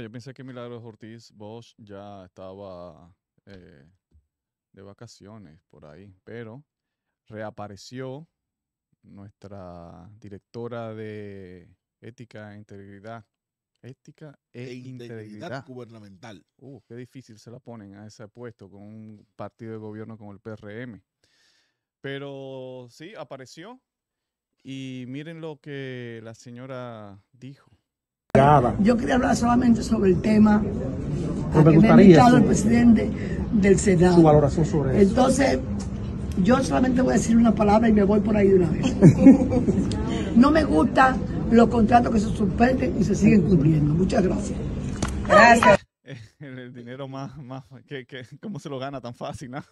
yo pensé que Milagros Ortiz Bosch ya estaba eh, de vacaciones por ahí, pero reapareció nuestra directora de ética e integridad. Ética e, e, integridad, integridad, gubernamental. Uh, qué difícil se la ponen a ese puesto con un partido de gobierno como el PRM. Pero sí, apareció y miren lo que la señora dijo. Yo quería hablar solamente sobre el tema que me ha invitado el presidente del Senado. Entonces, yo solamente voy a decir una palabra y me voy por ahí de una vez. no me gustan los contratos que se suspenden y se siguen cumpliendo. Muchas gracias. Gracias. El dinero más, más que, ¿cómo se lo gana tan fácil, ¿no?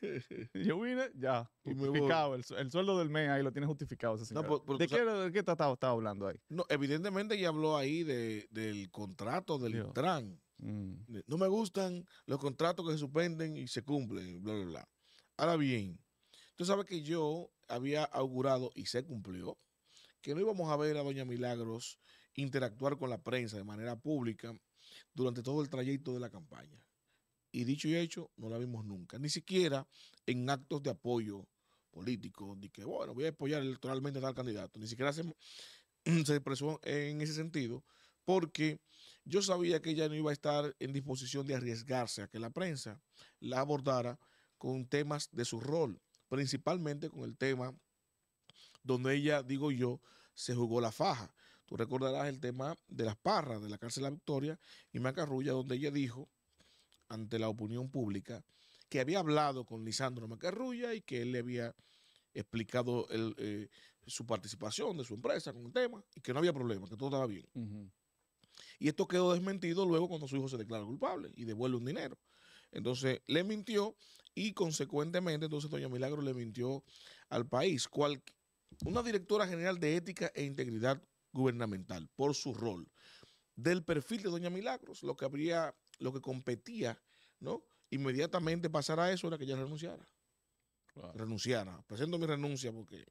Yo vine, ya, justificado. El, el, sueldo del mes ahí lo tiene justificado ese ¿De, qué, ¿De, estaba, hablando ahí? No, evidentemente ya habló ahí del contrato del Intran. Mm. No me gustan los contratos que se suspenden y se cumplen, bla, bla, bla. Ahora bien, tú sabes que yo había augurado y se cumplió que no íbamos a ver a Doña Milagros interactuar con la prensa de manera pública durante todo el trayecto de la campaña. Y dicho y hecho, no la vimos nunca, ni siquiera en actos de apoyo político, de que, bueno, voy a apoyar electoralmente a tal candidato, ni siquiera se, se expresó en ese sentido, porque yo sabía que ella no iba a estar en disposición de arriesgarse a que la prensa la abordara con temas de su rol, principalmente con el tema donde ella, digo yo, se jugó la faja. Tú recordarás el tema de las parras de la cárcel de La Victoria y Macarrulla, donde ella dijo ante la opinión pública que había hablado con Lisandro Macarrulla y que él le había explicado eh, su participación de su empresa con el tema y que no había problema, que todo estaba bien. Y esto quedó desmentido luego cuando su hijo se declara culpable y devuelve un dinero. Entonces le mintió y consecuentemente entonces doña Milagros le mintió al país. una directora general de ética e integridad gubernamental por su rol. Del perfil de doña Milagros, lo que habría lo que competía, ¿no? Inmediatamente pasara eso era que ella renunciara. Renunciara. Presento mi renuncia porque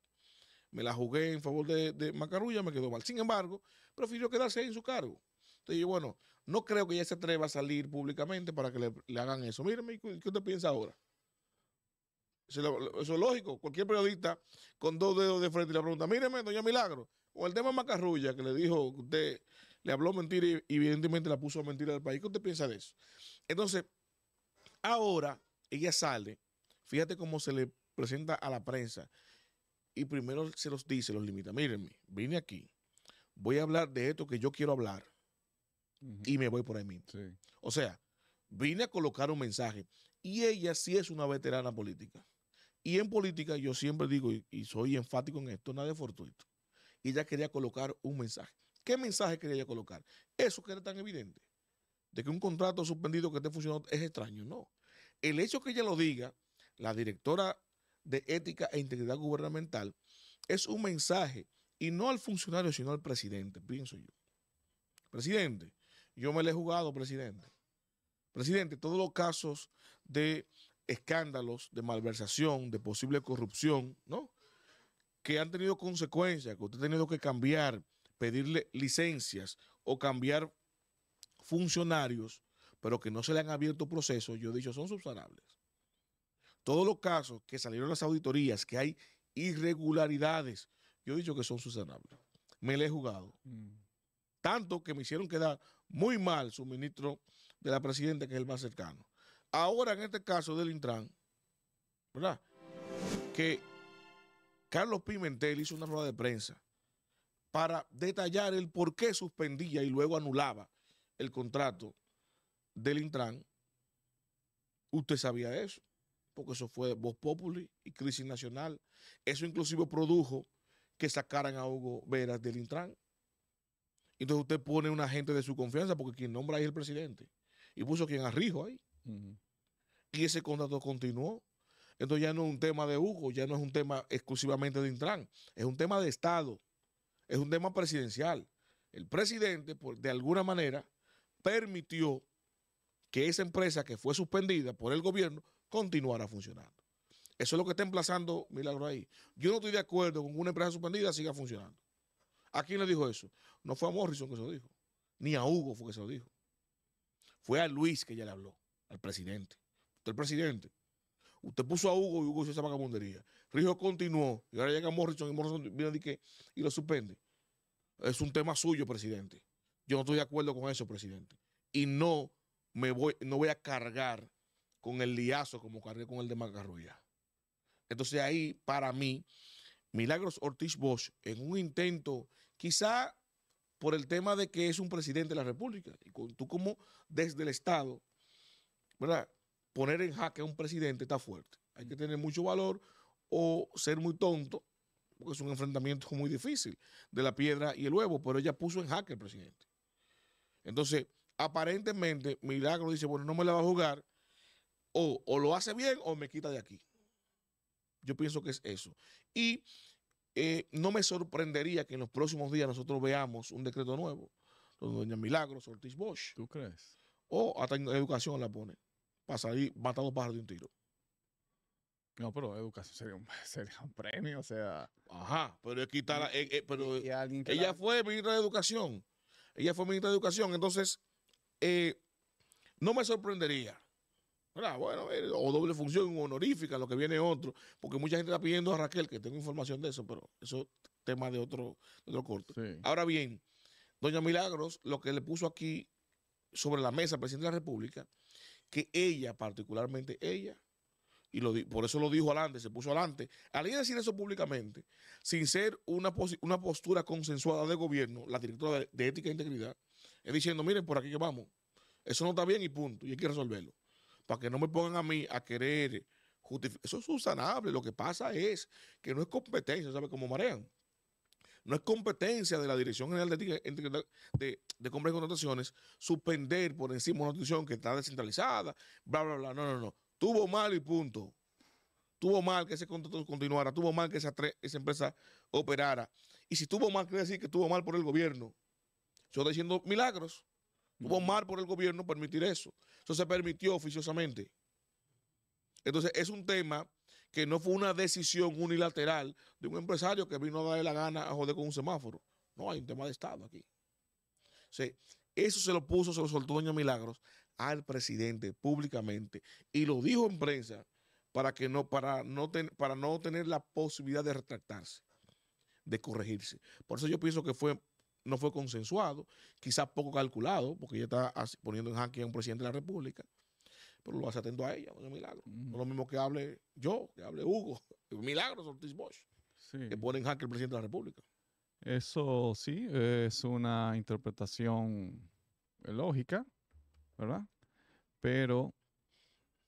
me la jugué en favor de, Macarrulla, me quedó mal. Sin embargo, prefirió quedarse en su cargo. Entonces yo, bueno, no creo que ella se atreva a salir públicamente para que le, hagan eso. Míreme, ¿qué usted piensa ahora? Eso es lógico. Cualquier periodista con dos dedos de frente le pregunta, míreme, doña Milagro, o el tema Macarrulla que le dijo usted le habló mentira y evidentemente la puso a mentira al país. ¿Qué usted piensa de eso? Entonces, ahora ella sale, fíjate cómo se le presenta a la prensa y primero se los dice, los limita. Mírenme, vine aquí, voy a hablar de esto que yo quiero hablar y me voy por ahí mismo. O sea, vine a colocar un mensaje y ella sí es una veterana política. Y en política yo siempre digo, y, soy enfático en esto, nada de fortuito. Ella quería colocar un mensaje. ¿Qué mensaje quería yo colocar? Eso que era tan evidente, de que un contrato suspendido que esté funcionando es extraño, no. El hecho que ella lo diga, la directora de Ética e Integridad Gubernamental, es un mensaje y no al funcionario, sino al presidente, pienso yo. Presidente, yo me le he jugado, presidente. Presidente, todos los casos de escándalos, de malversación, de posible corrupción, ¿no? Que han tenido consecuencias, que usted ha tenido que cambiar pedirle licencias o cambiar funcionarios, pero que no se le han abierto procesos, yo he dicho, son subsanables. Todos los casos que salieron las auditorías, que hay irregularidades, yo he dicho que son subsanables. Me le he jugado. Mm. Tanto que me hicieron quedar muy mal su ministro de la presidenta, que es el más cercano. Ahora, en este caso del Intran, ¿verdad? Que Carlos Pimentel hizo una rueda de prensa para detallar el por qué suspendía y luego anulaba el contrato del Intran, usted sabía eso, porque eso fue Voz Populi y Crisis Nacional. Eso inclusive produjo que sacaran a Hugo Veras del Intran. Entonces usted pone un agente de su confianza, porque quien nombra ahí es el presidente. Y puso quien arrijo ahí. Y ese contrato continuó. Entonces ya no es un tema de Hugo, ya no es un tema exclusivamente de Intran, es un tema de Estado es un tema presidencial. El presidente, por, de alguna manera, permitió que esa empresa que fue suspendida por el gobierno continuara funcionando. Eso es lo que está emplazando Milagro ahí. Yo no estoy de acuerdo con que una empresa suspendida siga funcionando. ¿A quién le dijo eso? No fue a Morrison que se lo dijo, ni a Hugo fue que se lo dijo. Fue a Luis que ya le habló, al presidente. Usted presidente. Usted puso a Hugo y Hugo hizo esa vagabundería. Rijo continuó y ahora llega Morrison y Morrison viene y, y lo suspende. Es un tema suyo, presidente. Yo no estoy de acuerdo con eso, presidente. Y no me voy, no voy a cargar con el liazo como cargué con el de Macarroya. Entonces ahí, para mí, Milagros Ortiz Bosch, en un intento, quizá por el tema de que es un presidente de la República, y con, tú como desde el Estado, ¿verdad? Poner en jaque a un presidente está fuerte. Hay que tener mucho valor, o ser muy tonto, porque es un enfrentamiento muy difícil de la piedra y el huevo, pero ella puso en jaque el presidente. Entonces, aparentemente, Milagro dice, bueno, no me la va a jugar, o, o lo hace bien o me quita de aquí. Yo pienso que es eso. Y eh, no me sorprendería que en los próximos días nosotros veamos un decreto nuevo, donde Doña Milagro, Ortiz Bosch. ¿Tú crees? O hasta educación la pone, para salir matado pájaros de un tiro. No, pero educación sería un, sería un premio, o sea. Ajá, pero es quitar. Eh, eh, ella fue ministra de Educación. Ella fue ministra de Educación. Entonces, eh, no me sorprendería. Bueno, o doble función, honorífica, lo que viene otro. Porque mucha gente está pidiendo a Raquel, que tengo información de eso, pero eso es tema de otro, corte. Ahora bien, doña Milagros, lo que le puso aquí sobre la mesa al presidente de la República, que ella, particularmente ella, y lo por eso lo dijo adelante, se puso adelante. Al ir a decir eso públicamente, sin ser una, una postura consensuada de gobierno, la directora de, Ética e Integridad, es diciendo, miren, por aquí que vamos. Eso no está bien y punto, y hay que resolverlo. Para que no me pongan a mí a querer justificar. Eso es sustanable. Lo que pasa es que no es competencia, ¿sabe cómo marean? No es competencia de la Dirección General de, Ética, e de, de Compras y Contrataciones suspender por encima una institución que está descentralizada, bla, bla, bla. No, no, no. Tuvo mal y punto. Tuvo mal que ese contrato continuara, tuvo mal que esa, empresa operara. Y si tuvo mal, quiere decir que tuvo mal por el gobierno. Yo estoy diciendo milagros. Tuvo mal por el gobierno permitir eso. Eso se permitió oficiosamente. Entonces, es un tema que no fue una decisión unilateral de un empresario que vino a darle la gana a joder con un semáforo. No, hay un tema de Estado aquí. O eso se lo puso, se lo soltó Doña Milagros al presidente públicamente y lo dijo en prensa para, que no, para, no para no tener la posibilidad de retractarse, de corregirse. Por eso yo pienso que fue, no fue consensuado, quizás poco calculado, porque ella está poniendo en jaque a un presidente de la República, pero lo hace atento a ella, un milagro. Mm. No es lo mismo que hable yo, que hable Hugo, milagro, Ortiz Bosch, que pone en jaque al presidente de la República. Eso sí, es una interpretación lógica, ¿verdad? Pero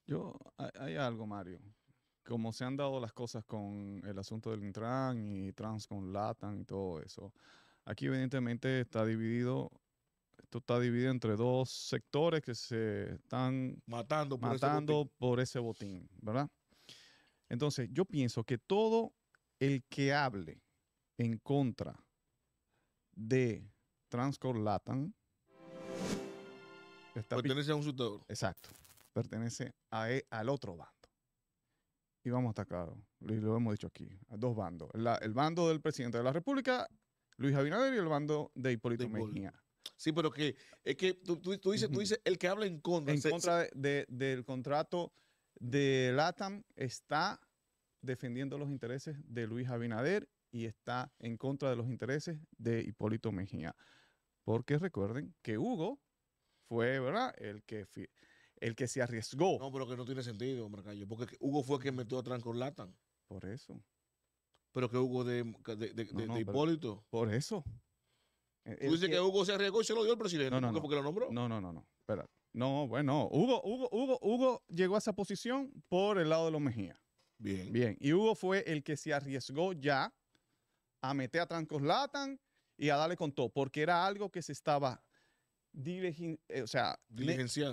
yo, hay, algo, Mario. Como se han dado las cosas con el asunto del Intran y Trans con y todo eso, aquí evidentemente está dividido, esto está dividido entre dos sectores que se están matando por, matando ese, botín. por ese botín, ¿verdad? Entonces, yo pienso que todo el que hable en contra de Transcor pertenece a un suctor. Exacto. Pertenece a, e, al otro bando. Y vamos a estar lo hemos dicho aquí, dos bandos. el bando del presidente de la República, Luis Abinader, y el bando de Hipólito Mejía. Sí, pero que es que tú, dices, tú dices el que habla en contra. En contra del contrato de LATAM está defendiendo los intereses de Luis Abinader y está en contra de los intereses de Hipólito Mejía. Porque recuerden que Hugo fue, ¿verdad? El que, el que se arriesgó. No, pero que no tiene sentido, Marcayo, porque Hugo fue el que metió a Transcorlatan. Por eso. Pero que Hugo de, Hipólito. Por eso. Tú dices que, Hugo se arriesgó y se lo dio el presidente. No, no, no. porque lo nombró? No, no, no, no. No, bueno, Hugo, Hugo, Hugo, Hugo llegó a esa posición por el lado de los Mejía. Bien. Bien. Y Hugo fue el que se arriesgó ya a meter a Trancoslatan y a darle con todo, porque era algo que se estaba eh, o sea,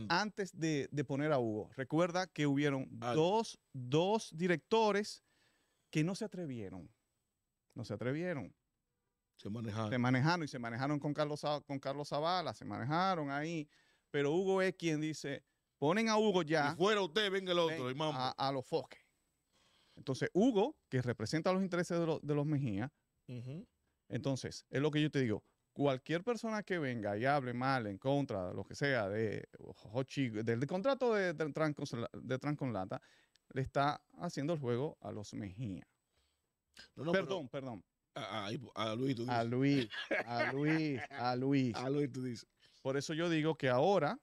antes de, poner a Hugo. Recuerda que hubieron dos, directores que no se atrevieron. No se atrevieron. Se manejaron. Se manejaron y se manejaron con Carlos, con Carlos Zavala, se manejaron ahí. Pero Hugo es quien dice, ponen a Hugo ya. fuera usted, venga el otro, A, los foques. Entonces, Hugo, que representa los intereses de, los Mejía, entonces, es lo que yo te digo, cualquier persona que venga y hable mal, en contra, lo que sea, de del, contrato de, de, de Transconlata, le está haciendo el juego a los Mejía. perdón, perdón. A, a, Luis, tú A Luis, a Luis, a Luis. A Luis, tú dices. Por eso yo digo que ahora.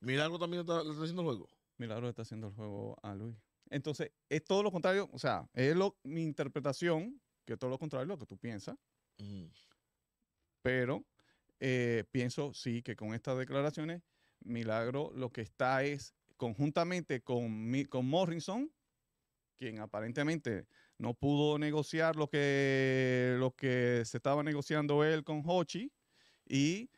Milagro también está, le está haciendo el juego. Milagro está haciendo el juego a Luis. Entonces, es todo lo contrario. O sea, es lo, mi interpretación, que es todo lo contrario a lo que tú piensas. Pero eh, pienso sí que con estas declaraciones, Milagro lo que está es conjuntamente con, con Morrison, quien aparentemente no pudo negociar lo que, lo que se estaba negociando él con Hochi y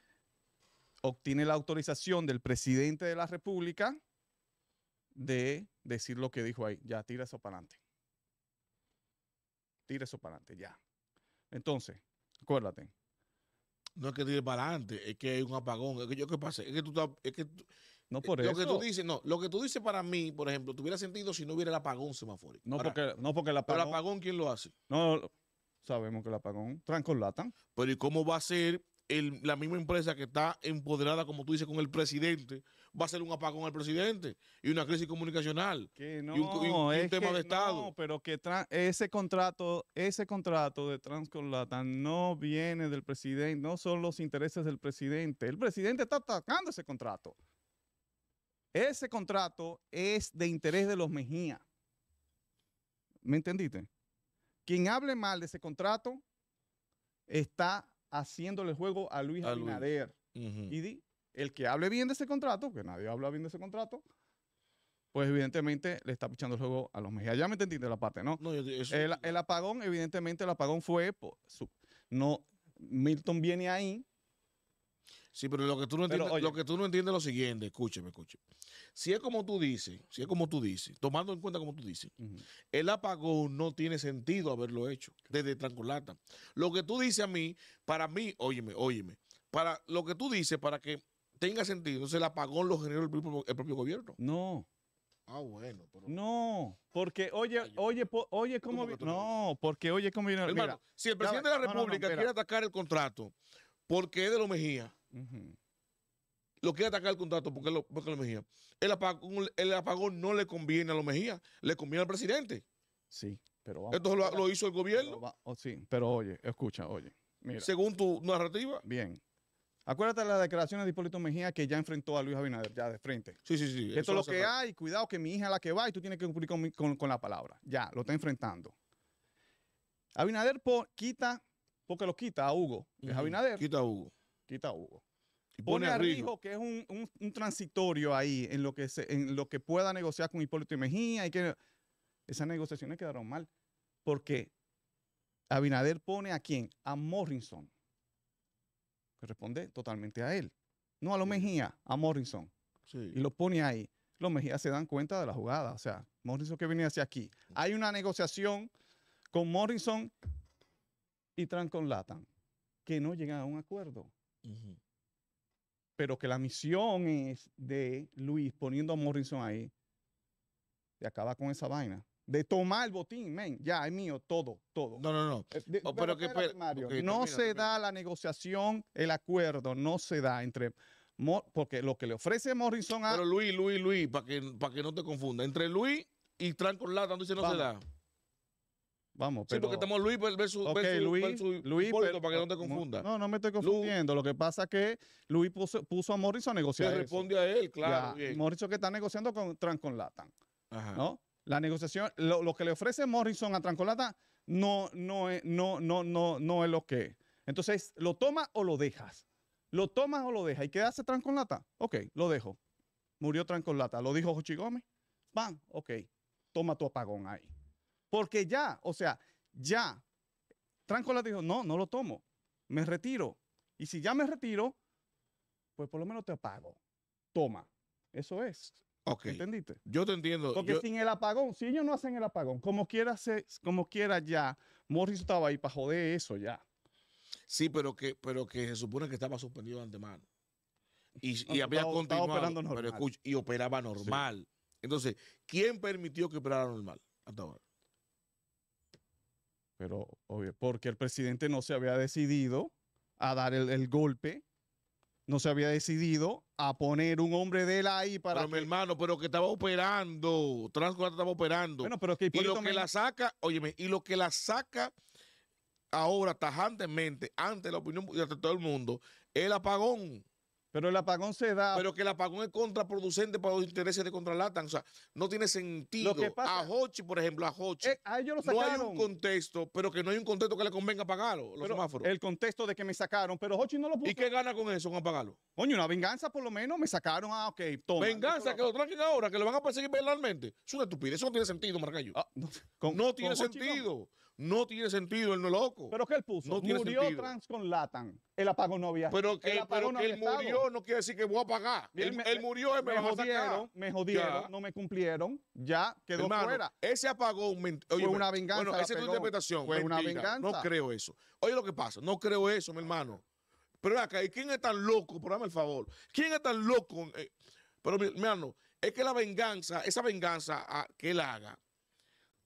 obtiene la autorización del presidente de la República de decir lo que dijo ahí. Ya, tira eso para adelante. Tira eso para adelante, ya. Entonces, acuérdate, no es que diga para adelante, es que hay un apagón. Es que yo qué pasa, es que tú es que no eh, por lo que tú dices, no, lo que tú dices para mí, por ejemplo, tuviera sentido si no hubiera el apagón semafórico. No, porque, no porque el apagón. Pero el apagón, ¿quién lo hace? No, sabemos que el apagón transcolatan Pero ¿y cómo va a ser el, la misma empresa que está empoderada, como tú dices, con el presidente? va a ser un apagón al presidente y una crisis comunicacional que no, y un, tema de Estado. No, pero que ese contrato, ese contrato de Transcolatan no viene del presidente, no son los intereses del presidente. El presidente está atacando ese contrato. Ese contrato es de interés de los Mejía. ¿Me entendiste? Quien hable mal de ese contrato está haciéndole juego a Luis Abinader. Y el que hable bien de ese contrato, que nadie habla bien de ese contrato, pues evidentemente le está pichando el juego a los Mejía. Ya me entendiste la parte, ¿no? el, apagón, evidentemente el apagón fue, pues, no, Milton viene ahí. Sí, pero lo que tú no entiendes, lo que tú no es lo siguiente, escúcheme, escúcheme. Si es como tú dices, si es como tú dices, tomando en cuenta como tú dices, el apagón no tiene sentido haberlo hecho desde Trancolata. Lo que tú dices a mí, para mí, óyeme, óyeme, para lo que tú dices, para que tenga sentido. Entonces el apagón lo generó el propio, gobierno. No. Ah, bueno. Pero... No, porque oye, oye, oye, ¿cómo, No, porque oye, ¿cómo viene? Hermano, mira, si el presidente de la República quiere atacar el contrato porque es de lo Mejía, lo quiere atacar el contrato porque es lo, porque lo Mejía, el apagón, no le conviene a lo Mejía, le conviene al presidente. Sí, pero Esto lo, hizo el gobierno. Oh, sí, pero oye, escucha, oye. Según tu narrativa. Bien, Acuérdate de la declaración de Hipólito Mejía que ya enfrentó a Luis Abinader, ya de frente. Sí, sí, sí. Esto es lo que hay, cuidado que mi hija es la que va y tú tienes que cumplir con, la palabra. Ya, lo está enfrentando. Abinader por, quita, porque lo quita a Hugo, Quita a Hugo. Quita a Hugo. Y pone, a Rijo, que es un, transitorio ahí en lo, que se, en lo que pueda negociar con Hipólito Mejía. Y que... Esas negociaciones quedaron mal, porque Abinader pone a quién? A Morrison responde totalmente a él. No a los Mejías, a Morrison. Y lo pone ahí. Los Mejías se dan cuenta de la jugada. O sea, Morrison que venía hacia aquí. Hay una negociación con Morrison y Tran con que no llegan a un acuerdo. Pero que la misión es de Luis poniendo a Morrison ahí, y acaba con esa vaina de tomar el botín, men, ya es mío, todo, todo. No, no, no. Eh, oh, pero, que, no se da la negociación, el acuerdo, no se da entre porque lo que le ofrece Morrison a. Pero Luis, Luis, Luis, para que, para que no te confunda. Entre Luis y Tranco Lata, dice no se da. Vamos, pero. Sí, porque estamos Luis versus. Okay, versus Luis, Luis pero, para que no te confunda. No, no me estoy confundiendo. lo que pasa es que Luis puso, puso a Morrison a negociar. Le responde a él, claro. Morrison que está negociando con Tranconlatan. Ajá. ¿No? La negociación, lo, que le ofrece Morrison a Trancolata no, no, es, no, no, no, no es lo que Entonces, ¿lo tomas o lo dejas? ¿Lo tomas o lo dejas? ¿Y qué hace Trancolata? Ok, lo dejo. Murió Trancolata. Lo dijo Jochi Gómez. ¡Pam! Ok, toma tu apagón ahí. Porque ya, o sea, ya. Trancolata dijo, no, no lo tomo. Me retiro. Y si ya me retiro, pues por lo menos te apago. Toma. Eso es. ¿Entendiste? Yo te entiendo. Porque sin el apagón, si ellos no hacen el apagón, como quiera, como quiera ya, Morris estaba ahí para joder eso ya. Sí, pero que, pero que se supone que estaba suspendido de antemano. Y, había continuado. operando normal. y operaba normal. Entonces, ¿quién permitió que operara normal hasta ahora? Pero, obvio, porque el presidente no se había decidido a dar el golpe no se había decidido a poner un hombre de él ahí para. Pero mi hermano, pero que estaba operando. Transcuatro estaba operando. Bueno, pero que y lo que la saca, óyeme, y lo que la saca ahora tajantemente ante la opinión de todo el mundo, el apagón. Pero el apagón se da. Pero que el apagón es contraproducente para los intereses de Contralatan. O sea, no tiene sentido. a Hochi, por ejemplo, a Hochi. Eh, a ellos lo sacaron. No hay un contexto, pero que no hay un contexto que le convenga apagarlo, los semáforos. El contexto de que me sacaron, pero Hochi no lo puso. ¿Y qué gana con eso, con apagarlo? Coño, una venganza por lo menos me sacaron. Ah, ok, toma. Venganza, que lo tranquen ahora, que lo van a perseguir penalmente. Es una estupidez, eso no tiene sentido, Marcayo. Ah, no, tiene sentido. No tiene sentido, él no es loco. ¿Pero qué él puso? No tiene murió trans con Latan. Él apagó novia. Pero que él, pero que él murió no quiere decir que voy a pagar. Él, murió, él me, me jodieron, me jodieron, no me cumplieron, ya quedó fuera. Ese apagó Oye, fue una venganza. Bueno, esa es tu interpretación. Fue una venganza. No creo eso. Oye lo que pasa, no creo eso, mi hermano. Pero acá, ¿y quién es tan loco? Por el favor. ¿Quién es tan loco? Eh, pero, mi hermano, es que la venganza, esa venganza ah, que él haga,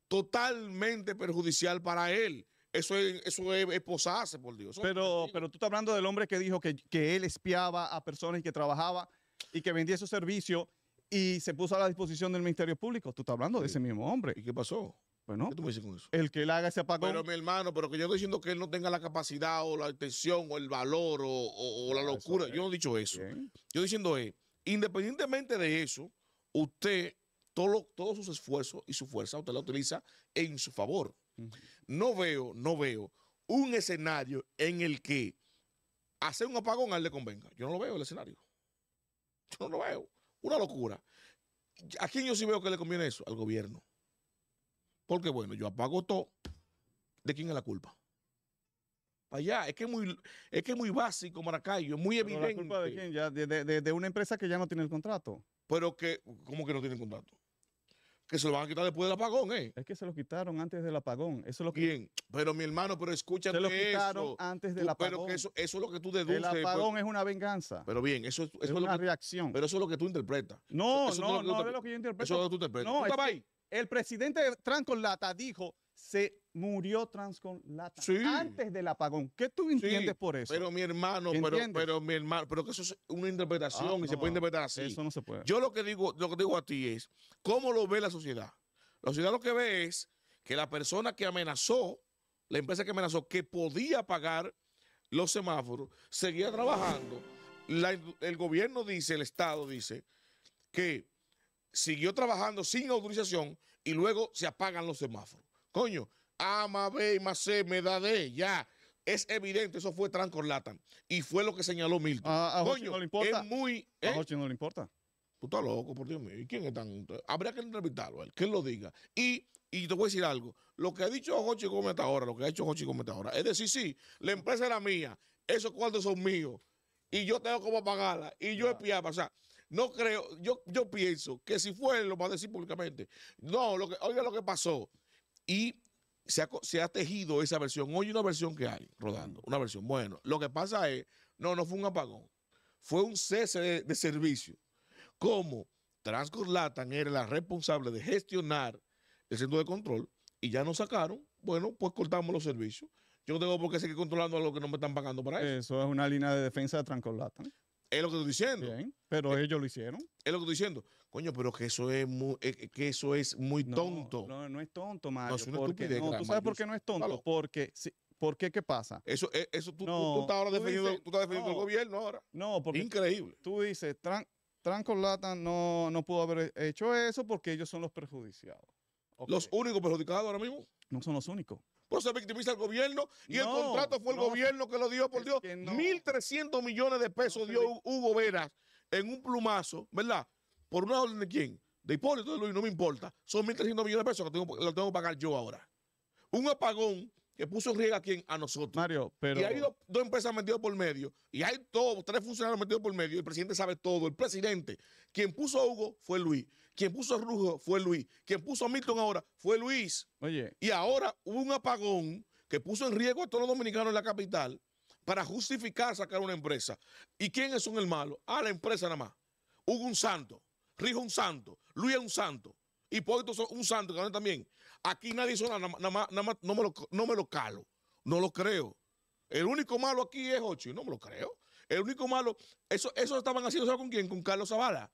totalmente perjudicial para él. Eso es, eso es, posarse, por Dios. pero, pero tú estás hablando del hombre que dijo que, él espiaba a personas y que trabajaba y que vendía su servicio y se puso a la disposición del Ministerio Público. Tú estás hablando de ese mismo hombre. ¿Y qué pasó? Bueno, ¿Qué tú me dices con eso? el que él haga ese apagón. Pero mi hermano, pero que yo estoy diciendo que él no tenga la capacidad o la atención o el valor o, la locura. Yo no he dicho eso. Yo Yo diciendo es, independientemente de eso, usted todos sus esfuerzos y su fuerza usted la utiliza en su favor. No veo, no veo un escenario en el que hacer un apagón a él le convenga. Yo no lo veo el escenario. Yo no lo veo. Una locura. ¿A quién yo sí veo que le conviene eso? Al gobierno. Porque bueno, yo apago todo. ¿De quién es la culpa? Para allá. Es que es muy, es que muy básico, Maracayo. Es muy evidente. de quién? de, de una empresa que ya no tiene el contrato. Pero que, ¿cómo que no tiene el contrato? que se lo van a quitar después del apagón, ¿eh? Es que se lo quitaron antes del apagón. Eso es lo que... Bien, pero mi hermano, pero escúchate Se lo quitaron antes del apagón. Pero que eso, eso es lo que tú deduces. El pues. apagón es una venganza. Pero bien, eso, es, una reacción. Pero eso es lo que tú interpretas. No, no, no, no, es lo que yo interpreto. Eso es lo que tú interpretas. No, ¿Tú ahí? El presidente Trump lata dijo se murió Transconlata antes del apagón. ¿Qué tú entiendes por eso? Pero mi hermano, pero, pero, mi hermano, pero que eso es una interpretación y se puede ah, interpretar así. Eso no se puede. Yo lo que digo, lo digo a ti es cómo lo ve la sociedad. La sociedad lo que ve es que la persona que amenazó, la empresa que amenazó que podía pagar los semáforos, seguía trabajando. el gobierno dice, el Estado dice que siguió trabajando sin autorización y luego se apagan los semáforos. Coño, A más B más C me da D, ya. Es evidente, eso fue latan, Y fue lo que señaló Milton. A, Coño, no le importa. muy, A Hochi ¿eh? no le importa. Puta loco, por Dios mío. ¿Y quién es tan...? Habría que entrevistarlo él, que lo diga. Y, y te voy a decir algo. Lo que ha dicho Hochi Gómez ahora, lo que ha hecho Hochi Gómez ahora, es decir, sí, la empresa era mía, esos cuartos son míos, y yo tengo como pagarla, y yo espiaba. O sea, no creo, yo, yo pienso que si fue lo va a decir públicamente. No, oiga lo que pasó. Y se ha, tejido esa versión. Hoy una versión que hay rodando, una versión. Bueno, lo que pasa es, no, no fue un apagón, fue un cese de, servicio. Como Transcorlatan era la responsable de gestionar el centro de control y ya nos sacaron, bueno, pues cortamos los servicios. Yo no tengo por qué seguir controlando a los que no me están pagando para eso. Eso es una línea de defensa de Transcorlatan. Es lo que estoy diciendo. pero eh, ellos lo hicieron. Es lo que estoy diciendo. Coño, pero que eso es muy, eh, eh, que eso es muy tonto. No, no, es tonto, Mario. es una porque, estupidez, ¿Tú sabes por qué no es tonto? Porque ¿Por qué qué pasa? Eso, eh, eso tú, estás ahora defendiendo, tú estás defendiendo gobierno ahora. No, porque increíble. Tú dices, Tran, Lata no, pudo haber hecho eso porque ellos son los perjudiciados. Los únicos perjudicados ahora mismo. No son los únicos. Pero pues se victimiza el gobierno y el contrato fue el gobierno que lo dio, por Dios. 1.300 millones de pesos dio Hugo Veras en un plumazo, ¿verdad? por una orden de quién? De Hipólito de Luis, no me importa. Son 1.300 millones de pesos que lo tengo que pagar yo ahora. Un apagón que puso en riesgo a quién? A nosotros. pero. Y hay dos, empresas metidas por medio, y hay todos, tres funcionarios metidos por medio, el presidente sabe todo. El presidente, quien puso a Hugo fue Luis, quien puso a Rujo fue Luis, quien puso a Milton ahora fue Luis. Oye. Y ahora hubo un apagón que puso en riesgo a todos los dominicanos en la capital para justificar sacar una empresa. ¿Y quién es son el malo? A ah, la empresa nada más. Hugo un santo. Rijo un santo, Luis es un santo, Hipólito es un santo también. Aquí nadie hizo nada nada no, me lo, calo, no lo creo. El único malo aquí es Ocho. no me lo creo. El único malo, eso, eso estaban haciendo, ¿sabes con quién? Con Carlos Zavala.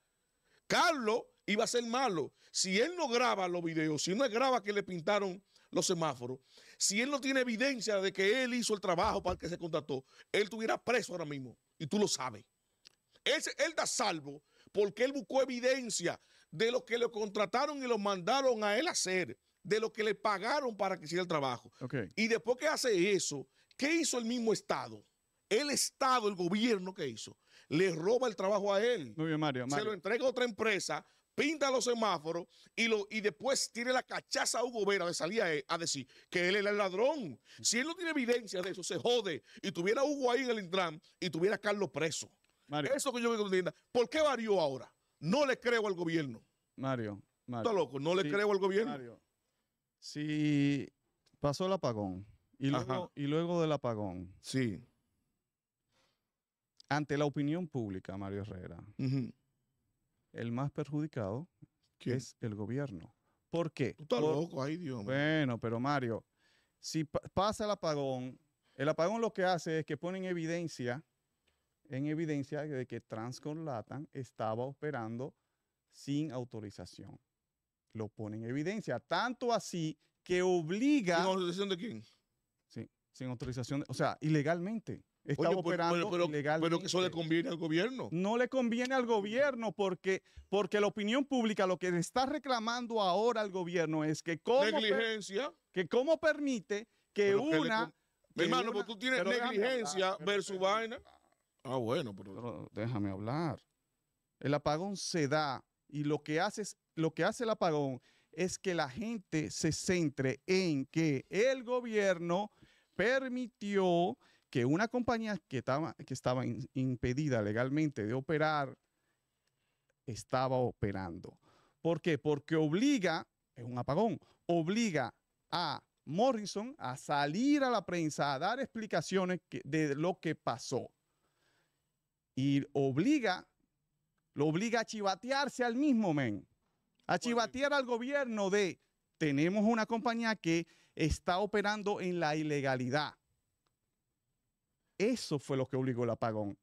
Carlos iba a ser malo. Si él no graba los videos, si no graba que le pintaron los semáforos, si él no tiene evidencia de que él hizo el trabajo para el que se contrató, él estuviera preso ahora mismo. Y tú lo sabes. Él, él está salvo porque él buscó evidencia de lo que le contrataron y lo mandaron a él hacer, de lo que le pagaron para que hiciera el trabajo. Y después que hace eso, ¿qué hizo el mismo Estado? El Estado, el gobierno que hizo, le roba el trabajo a él. No, Mario, Se lo entrega a otra empresa, pinta los semáforos y, lo, y después tiene la cachaza a Hugo Vera de salir a, e, a decir que él era el ladrón. Si él no tiene evidencia de eso, se jode. Y tuviera Hugo ahí en el Intran y tuviera a Carlos preso. Eso que yo con Dina. ¿Por qué varió ahora? No le creo al gobierno. Mario, Mario. Está loco, no le creo al gobierno. Mario, si pasó el apagón y luego, del apagón. Sí. Ante la opinión pública, Mario Herrera, el más perjudicado es el gobierno. ¿Por qué? Tú estás loco, ay Dios. Bueno, pero Mario, si pasa el apagón, el apagón lo que hace es que pone en evidencia en evidencia de que Transconlatan estaba operando sin autorización. Lo pone en evidencia, tanto así que obliga... ¿Sin autorización de quién? Sí, sin autorización, o sea, ilegalmente. está operando ilegalmente. Pero eso le conviene al gobierno. No le conviene al gobierno porque, porque la opinión pública lo que está reclamando ahora al gobierno es que cómo... Negligencia. Que cómo permite que una... hermano, porque tú tienes negligencia versus vaina. Ah, bueno, pero... déjame hablar. El apagón se da y lo que, hace, lo que hace el apagón es que la gente se centre en que el gobierno permitió que una compañía que estaba, que estaba impedida legalmente de operar estaba operando. ¿Por qué? Porque obliga, es un apagón, obliga a Morrison a salir a la prensa a dar explicaciones de lo que pasó y obliga, lo obliga a chivatearse al mismo men, a chivatear al gobierno de tenemos una compañía que está operando en la ilegalidad. Eso fue lo que obligó el apagón.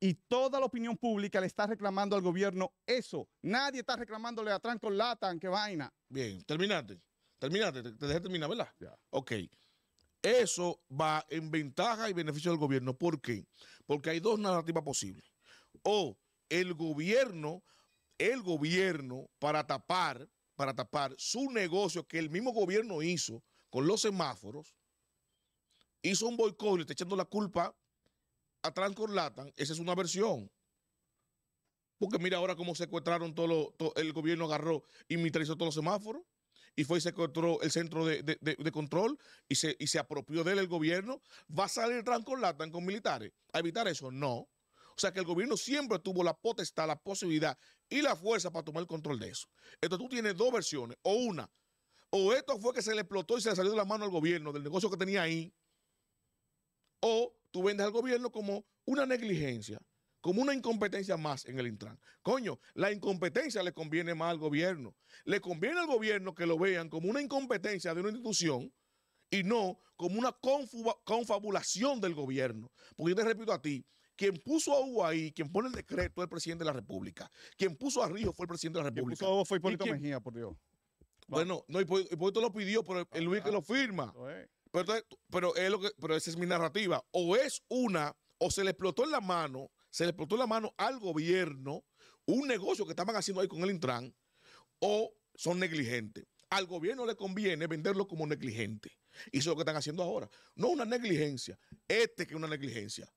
Y toda la opinión pública le está reclamando al gobierno eso. Nadie está reclamándole a Tranco Latan, qué vaina. Bien, terminate. Terminate, te, te dejé terminar, ¿verdad? Ya. Ok eso va en ventaja y beneficio del gobierno. ¿Por qué? Porque hay dos narrativas posibles. O el gobierno, el gobierno para tapar, para tapar su negocio que el mismo gobierno hizo con los semáforos, hizo un boicot y está echando la culpa a Transcorlatan. Esa es una versión. Porque mira ahora cómo secuestraron todo, el gobierno agarró y militarizó todos los semáforos y fue y se encontró el centro de, control y se, se apropió de él el gobierno. ¿Va a salir Trump con Latan con militares? ¿A evitar eso? No. O sea que el gobierno siempre tuvo la potestad, la posibilidad y la fuerza para tomar el control de eso. Entonces tú tienes dos versiones, o una, o esto fue que se le explotó y se le salió de la mano al gobierno del negocio que tenía ahí, o tú vendes al gobierno como una negligencia como una incompetencia más en el Intran. Coño, la incompetencia le conviene más al gobierno. Le conviene al gobierno que lo vean como una incompetencia de una institución y no como una confabulación del gobierno. Porque yo te repito a ti, quien puso a Hugo ahí, quien pone el decreto es el presidente de la República. Quien puso a Río fue el presidente de la República. Quien puso a fue Hipólito Mejía, por Dios. Bueno, no, Hipólito lo pidió, pero el Luis que lo firma. lo que, pero esa es mi narrativa. O es una, o se le explotó en la mano se le explotó la mano al gobierno un negocio que estaban haciendo ahí con el Intran o son negligentes. Al gobierno le conviene venderlo como negligente. Y eso es lo que están haciendo ahora. No una negligencia. Este que es una negligencia.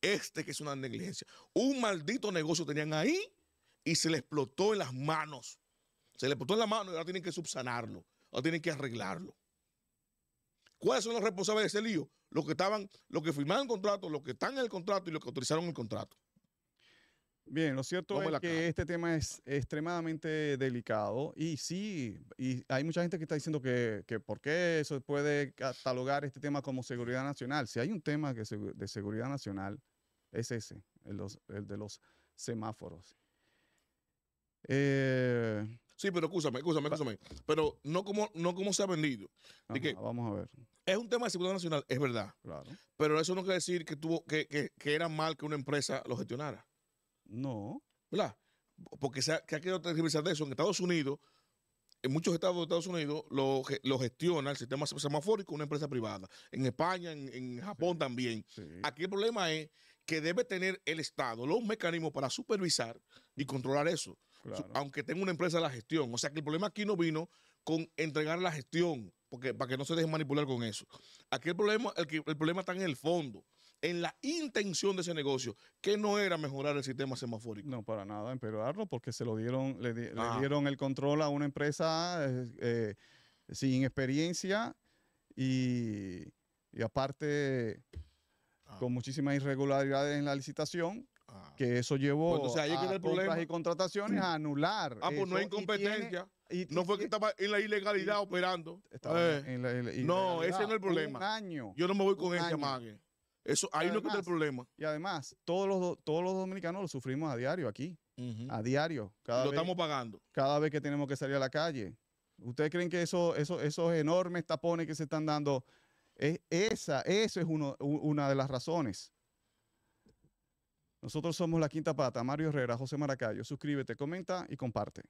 Este que es una negligencia. Un maldito negocio tenían ahí y se le explotó en las manos. Se le explotó en la mano y ahora tienen que subsanarlo. Ahora tienen que arreglarlo. ¿Cuáles son los responsables de ese lío? Los que estaban, los que firmaron el contrato, los que están en el contrato y los que autorizaron el contrato. Bien, lo cierto es que este tema es extremadamente delicado y sí, y hay mucha gente que está diciendo que, que por qué se puede catalogar este tema como seguridad nacional. Si hay un tema que de seguridad nacional, es ese, el, de los semáforos. Eh, sí, pero escúchame, escúchame, escúchame. Pero no como, no como se ha vendido. vamos a ver. Es un tema de seguridad nacional, es verdad. Claro. Pero eso no quiere decir que, tuvo, que, que, que era mal que una empresa lo gestionara. No. ¿Verdad? Porque se ha, que ha querido de eso. En Estados Unidos, en muchos estados de Estados Unidos, lo, gestiona el sistema semafórico una empresa privada. En España, en, Japón también. Aquí el problema es que debe tener el Estado los mecanismos para supervisar y controlar eso. Aunque tenga una empresa la gestión. O sea que el problema aquí no vino con entregar la gestión, porque para que no se deje manipular con eso. Aquí el problema, el, el problema está en el fondo en la intención de ese negocio, que no era mejorar el sistema semafórico. No, para nada, empeorarlo, porque se lo dieron, le, ah. dieron el control a una empresa eh, eh, sin experiencia y, aparte ah. con muchísimas irregularidades en la licitación. Ah. Que eso llevó a y contrataciones a anular. Ah, pues no hay incompetencia. no fue que estaba en la ilegalidad operando. Eh. No, ese no es el problema. Yo no me voy con ese amague. Eso, ahí lo no es el problema. Y además, todos los, todos los dominicanos lo sufrimos a diario aquí. A diario. Cada lo estamos pagando. Cada vez que tenemos que salir a la calle. ¿Ustedes creen que eso, eso, esos enormes tapones que se están dando, es, esa, eso es una de las razones? Nosotros somos La Quinta Pata, Mario Herrera, José Maracayo. Suscríbete, comenta y comparte.